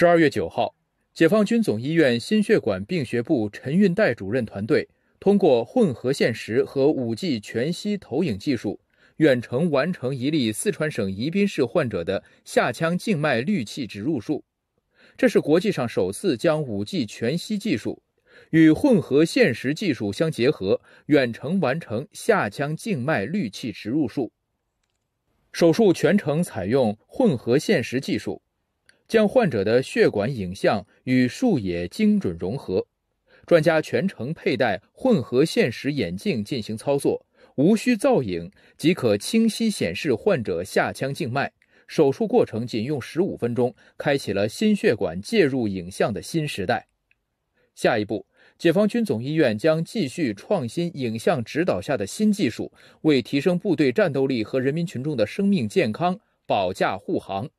十二月九号，解放军总医院心血管病学部陈运代主任团队通过混合现实和五 G 全息投影技术，远程完成一例四川省宜宾市患者的下腔静脉滤器植入术。这是国际上首次将五 G 全息技术与混合现实技术相结合，远程完成下腔静脉滤器植入术。手术全程采用混合现实技术。将患者的血管影像与术野精准融合，专家全程佩戴混合现实眼镜进行操作，无需造影即可清晰显示患者下腔静脉。手术过程仅用十五分钟，开启了心血管介入影像的新时代。下一步，解放军总医院将继续创新影像指导下的新技术，为提升部队战斗力和人民群众的生命健康保驾护航。